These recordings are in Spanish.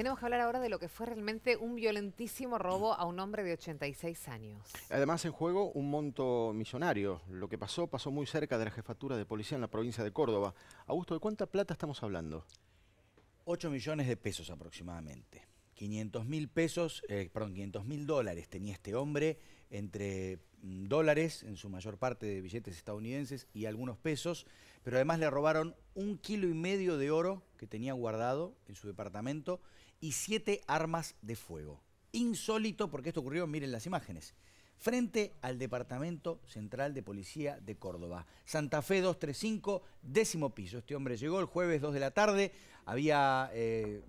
tenemos que hablar ahora de lo que fue realmente un violentísimo robo a un hombre de 86 años. Además en juego un monto millonario. Lo que pasó pasó muy cerca de la jefatura de policía en la provincia de Córdoba. Augusto, ¿de cuánta plata estamos hablando? 8 millones de pesos aproximadamente. 500 mil pesos, eh, perdón, 500 mil dólares tenía este hombre entre mm, dólares, en su mayor parte de billetes estadounidenses y algunos pesos, pero además le robaron un kilo y medio de oro que tenía guardado en su departamento y siete armas de fuego. Insólito porque esto ocurrió, miren las imágenes, frente al Departamento Central de Policía de Córdoba. Santa Fe 235, décimo piso. Este hombre llegó el jueves 2 de la tarde, había... Eh,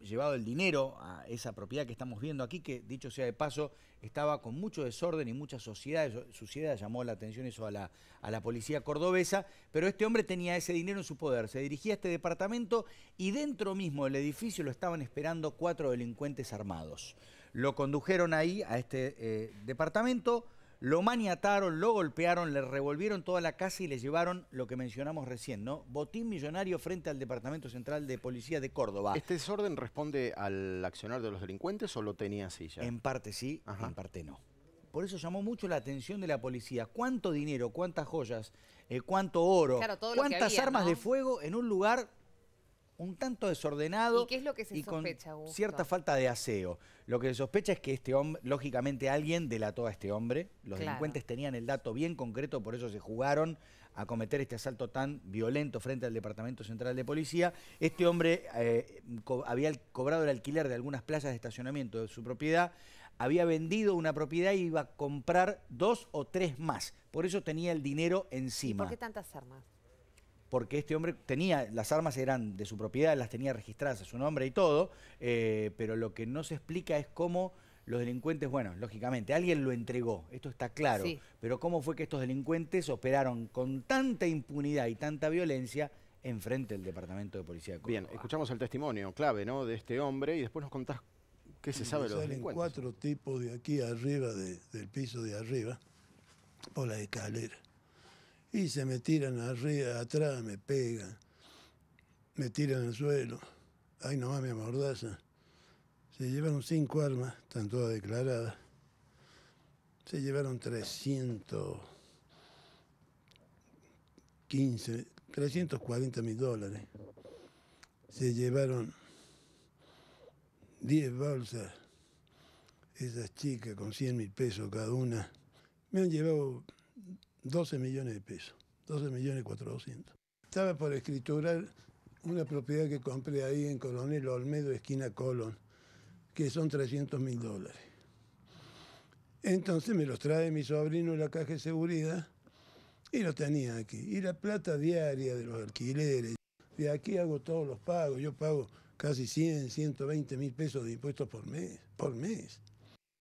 llevado el dinero a esa propiedad que estamos viendo aquí, que dicho sea de paso, estaba con mucho desorden y mucha sociedad, suciedad llamó la atención eso a la, a la policía cordobesa, pero este hombre tenía ese dinero en su poder, se dirigía a este departamento y dentro mismo del edificio lo estaban esperando cuatro delincuentes armados. Lo condujeron ahí a este eh, departamento, lo maniataron, lo golpearon, le revolvieron toda la casa y le llevaron lo que mencionamos recién, ¿no? Botín millonario frente al Departamento Central de Policía de Córdoba. ¿Este desorden responde al accionar de los delincuentes o lo tenía así ya? En parte sí, en parte no. Por eso llamó mucho la atención de la policía. ¿Cuánto dinero, cuántas joyas, eh, cuánto oro, cuántas armas de fuego en un lugar un tanto desordenado. ¿Y qué es lo que se sospecha, con Cierta falta de aseo. Lo que se sospecha es que este hombre, lógicamente alguien delató a este hombre. Los delincuentes tenían el dato bien concreto, por eso se jugaron a cometer este asalto tan violento frente al Departamento Central de Policía. Este hombre eh, había cobrado el alquiler de algunas plazas de estacionamiento de su propiedad, había vendido una propiedad y iba a comprar dos o tres más. Por eso tenía el dinero encima. ¿Por qué tantas armas? porque este hombre tenía, las armas eran de su propiedad, las tenía registradas a su nombre y todo, eh, pero lo que no se explica es cómo los delincuentes, bueno, lógicamente, alguien lo entregó, esto está claro, pero cómo fue que estos delincuentes operaron con tanta impunidad y tanta violencia enfrente del Departamento de Policía de Bien, escuchamos el testimonio clave ¿no? de este hombre y después nos contás qué se sabe de los delincuentes. cuatro tipos de aquí arriba, del piso de arriba, por la escalera. Y se me tiran arriba, atrás, me pegan, me tiran al suelo. Ahí nomás me amordazan. Se llevaron cinco armas, están todas declaradas. Se llevaron 315, 340 mil dólares. Se llevaron 10 balsas, esas chicas con 100 mil pesos cada una. Me han llevado 12 millones de pesos, 12 millones 400. Estaba por escriturar una propiedad que compré ahí en Coronel Olmedo, esquina Colón, que son 300 mil dólares. Entonces me los trae mi sobrino en la caja de seguridad y lo tenía aquí. Y la plata diaria de los alquileres, de aquí hago todos los pagos, yo pago casi 100, 120 mil pesos de impuestos por mes, por mes.